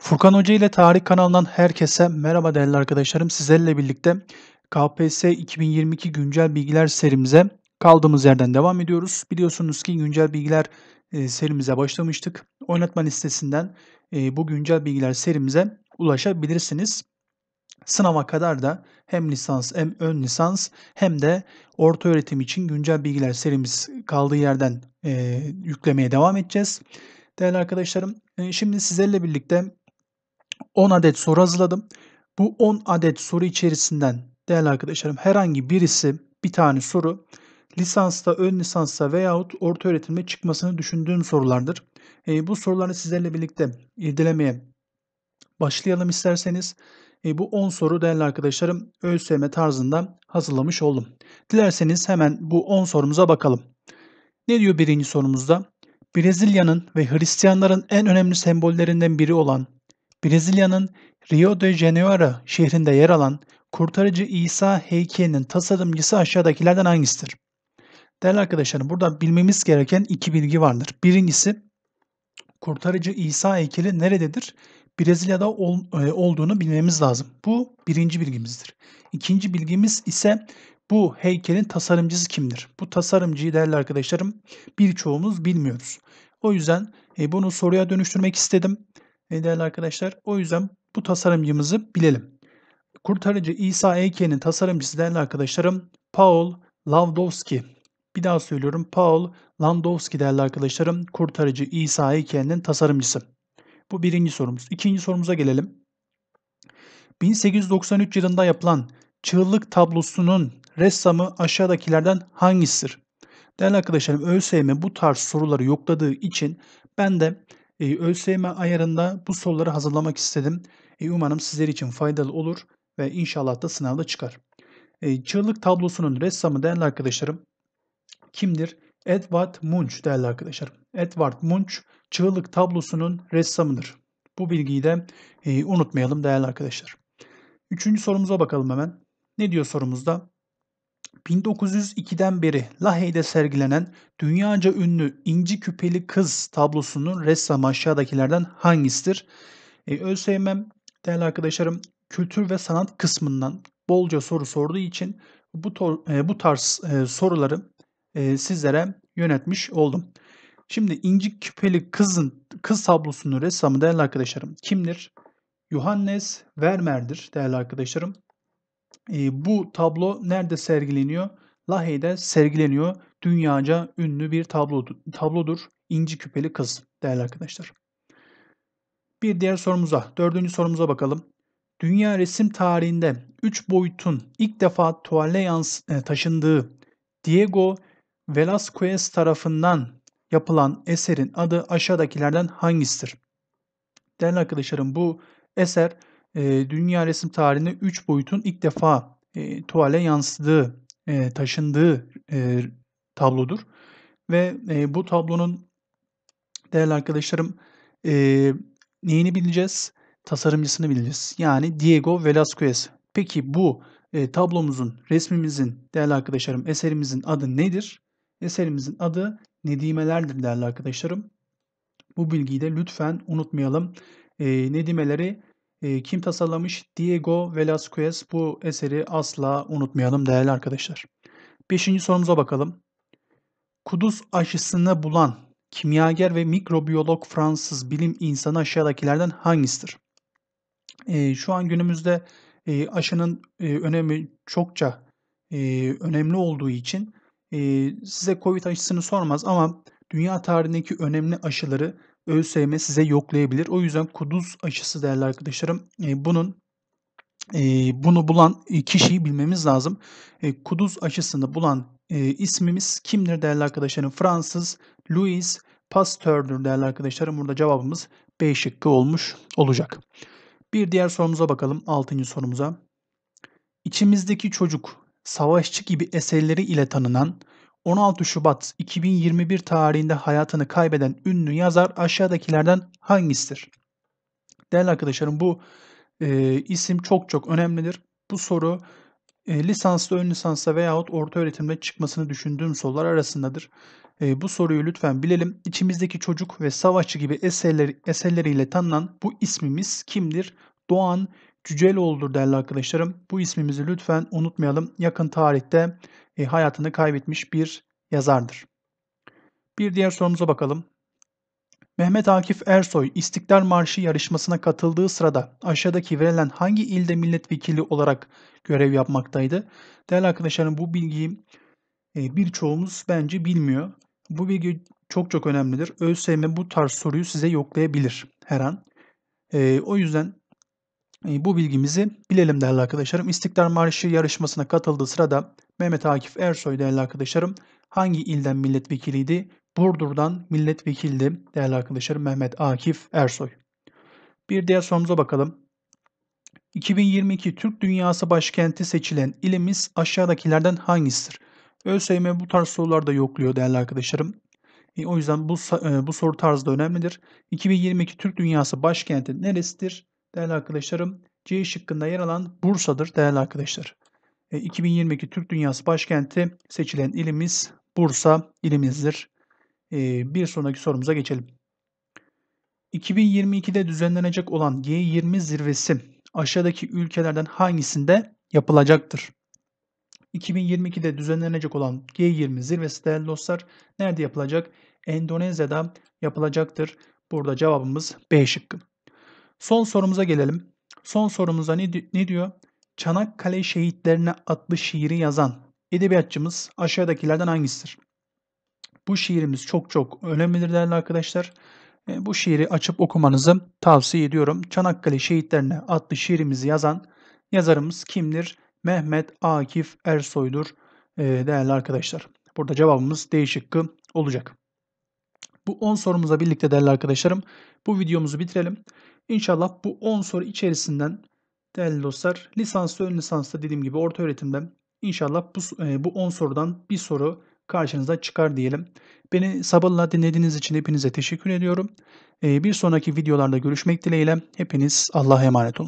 Furkan Hoca ile Tarih kanalından herkese merhaba değerli arkadaşlarım. Sizlerle birlikte KPSS 2022 güncel bilgiler serimize kaldığımız yerden devam ediyoruz. Biliyorsunuz ki güncel bilgiler e, serimize başlamıştık. Oynatma listesinden e, bu güncel bilgiler serimize ulaşabilirsiniz. Sınava kadar da hem lisans hem ön lisans hem de orta öğretim için güncel bilgiler serimiz kaldığı yerden e, yüklemeye devam edeceğiz. Değerli arkadaşlarım şimdi sizlerle birlikte 10 adet soru hazırladım. Bu 10 adet soru içerisinden değerli arkadaşlarım herhangi birisi bir tane soru lisansta, ön lisansta veyahut orta öğretimde çıkmasını düşündüğüm sorulardır. E, bu soruları sizlerle birlikte irdelemeye başlayalım isterseniz. E, bu 10 soru değerli arkadaşlarım ÖSYM tarzında hazırlamış oldum. Dilerseniz hemen bu 10 sorumuza bakalım. Ne diyor birinci sorumuzda? Brezilya'nın ve Hristiyanların en önemli sembollerinden biri olan Brezilya'nın Rio de Janeiro şehrinde yer alan Kurtarıcı İsa heykelinin tasarımcısı aşağıdakilerden hangisidir? Değerli arkadaşlarım burada bilmemiz gereken iki bilgi vardır. Birincisi Kurtarıcı İsa heykeli nerededir? Brezilya'da ol, e, olduğunu bilmemiz lazım. Bu birinci bilgimizdir. İkinci bilgimiz ise bu heykelin tasarımcısı kimdir? Bu tasarımcıyı değerli arkadaşlarım birçoğumuz bilmiyoruz. O yüzden e, bunu soruya dönüştürmek istedim. Ee, değerli arkadaşlar o yüzden bu tasarımcımızı bilelim. Kurtarıcı İsa Eyke'nin tasarımcısı değerli arkadaşlarım Paul Lavdowski. Bir daha söylüyorum Paul Landowski değerli arkadaşlarım kurtarıcı İsa Eyke'nin tasarımcısı. Bu birinci sorumuz. İkinci sorumuza gelelim. 1893 yılında yapılan çığlık tablosunun ressamı aşağıdakilerden hangisidir? Değerli arkadaşlarım ÖSYM bu tarz soruları yokladığı için ben de e, ÖSYM ayarında bu soruları hazırlamak istedim. E, umarım sizler için faydalı olur ve inşallah da sınavda çıkar. E, çığlık tablosunun ressamı değerli arkadaşlarım kimdir? Edward Munch değerli arkadaşlarım. Edward Munch çığlık tablosunun ressamıdır. Bu bilgiyi de e, unutmayalım değerli arkadaşlar. Üçüncü sorumuza bakalım hemen. Ne diyor sorumuzda? 1902'den beri Lahey'de sergilenen dünyaca ünlü İnci Küpeli Kız tablosunun ressamı aşağıdakilerden hangisidir? E, ÖSYM değerli arkadaşlarım kültür ve sanat kısmından bolca soru sorduğu için bu, e, bu tarz e, soruları e, sizlere yönetmiş oldum. Şimdi İnci Küpeli Kız'ın Kız tablosunun ressamı değerli arkadaşlarım kimdir? Johannes Vermeer'dir değerli arkadaşlarım e, bu tablo nerede sergileniyor? Lahey'de sergileniyor. Dünyaca ünlü bir tablodur. tablodur. İnci küpeli kız değerli arkadaşlar. Bir diğer sorumuza, dördüncü sorumuza bakalım. Dünya resim tarihinde 3 boyutun ilk defa tuvale yans e, taşındığı Diego Velázquez tarafından yapılan eserin adı aşağıdakilerden hangisidir? Değerli arkadaşlarım bu eser e, dünya resim tarihinde 3 boyutun ilk defa e, tuvale yansıdığı, e, taşındığı e, tablodur. Ve e, bu tablonun değerli arkadaşlarım e, neyini bileceğiz? Tasarımcısını bileceğiz. Yani Diego Velázquez. Peki bu e, tablomuzun, resmimizin, değerli arkadaşlarım eserimizin adı nedir? Eserimizin adı Nedimelerdir değerli arkadaşlarım. Bu bilgiyi de lütfen unutmayalım. E, nedimeleri e, kim tasarlamış? Diego Velázquez. Bu eseri asla unutmayalım değerli arkadaşlar. Beşinci sorumuza bakalım. Kuduz aşısını bulan kimyager ve mikrobiyolog Fransız bilim insanı aşağıdakilerden hangisidir? E, şu an günümüzde e, aşının e, önemi çokça e, önemli olduğu için e, size COVID aşısını sormaz ama dünya tarihindeki önemli aşıları ÖSYM size yoklayabilir. O yüzden kuduz aşısı değerli arkadaşlarım. E, bunun e, bunu bulan e, kişiyi bilmemiz lazım. E, kuduz aşısını bulan e, ismimiz kimdir değerli arkadaşlarım? Fransız Louis Pasteur'dur değerli arkadaşlarım. Burada cevabımız B şıkkı olmuş olacak. Bir diğer sorumuza bakalım. Altıncı sorumuza. İçimizdeki çocuk savaşçı gibi eserleri ile tanınan 16 Şubat 2021 tarihinde hayatını kaybeden ünlü yazar aşağıdakilerden hangisidir? Değerli arkadaşlarım bu e, isim çok çok önemlidir. Bu soru e, lisanslı, ön lisansla veyahut orta öğretimde çıkmasını düşündüğüm sorular arasındadır. E, bu soruyu lütfen bilelim. İçimizdeki çocuk ve savaşçı gibi eserleri, eserleriyle tanınan bu ismimiz kimdir? Doğan Cüceloğlu'dur değerli arkadaşlarım. Bu ismimizi lütfen unutmayalım. Yakın tarihte e, hayatını kaybetmiş bir yazardır. Bir diğer sorumuza bakalım. Mehmet Akif Ersoy İstiklal Marşı yarışmasına katıldığı sırada aşağıdaki verilen hangi ilde milletvekili olarak görev yapmaktaydı? Değerli arkadaşlarım bu bilgiyi e, birçoğumuz bence bilmiyor. Bu bilgi çok çok önemlidir. ÖSYM bu tarz soruyu size yoklayabilir her an. E, o yüzden ee, bu bilgimizi bilelim değerli arkadaşlarım. İstiklal Marşı yarışmasına katıldığı sırada Mehmet Akif Ersoy değerli arkadaşlarım hangi ilden milletvekiliydi? Burdur'dan milletvekildi değerli arkadaşlarım Mehmet Akif Ersoy. Bir diğer sorumuza bakalım. 2022 Türk Dünyası Başkenti seçilen ilimiz aşağıdakilerden hangisidir? ÖSYM bu tarz sorularda yokluyor değerli arkadaşlarım. E, o yüzden bu, e, bu soru tarzı da önemlidir. 2022 Türk Dünyası Başkenti neresidir? değerli arkadaşlarım C şıkkında yer alan Bursa'dır değerli arkadaşlar. E, 2022 Türk Dünyası Başkenti seçilen ilimiz Bursa ilimizdir. E, bir sonraki sorumuza geçelim. 2022'de düzenlenecek olan G20 zirvesi aşağıdaki ülkelerden hangisinde yapılacaktır? 2022'de düzenlenecek olan G20 zirvesi değerli dostlar nerede yapılacak? Endonezya'da yapılacaktır. Burada cevabımız B şıkkı. Son sorumuza gelelim. Son sorumuza ne, ne diyor? Çanakkale şehitlerine adlı şiiri yazan edebiyatçımız aşağıdakilerden hangisidir? Bu şiirimiz çok çok önemlidir değerli arkadaşlar. E, bu şiiri açıp okumanızı tavsiye ediyorum. Çanakkale Şehitlerine adlı şiirimizi yazan yazarımız kimdir? Mehmet Akif Ersoy'dur e, değerli arkadaşlar. Burada cevabımız D şıkkı olacak. Bu 10 sorumuza birlikte değerli arkadaşlarım bu videomuzu bitirelim. İnşallah bu 10 soru içerisinden değerli dostlar lisanslı ön lisanslı dediğim gibi orta öğretimden inşallah bu, e, bu 10 sorudan bir soru karşınıza çıkar diyelim. Beni sabırla dinlediğiniz için hepinize teşekkür ediyorum. E, bir sonraki videolarda görüşmek dileğiyle hepiniz Allah'a emanet olun.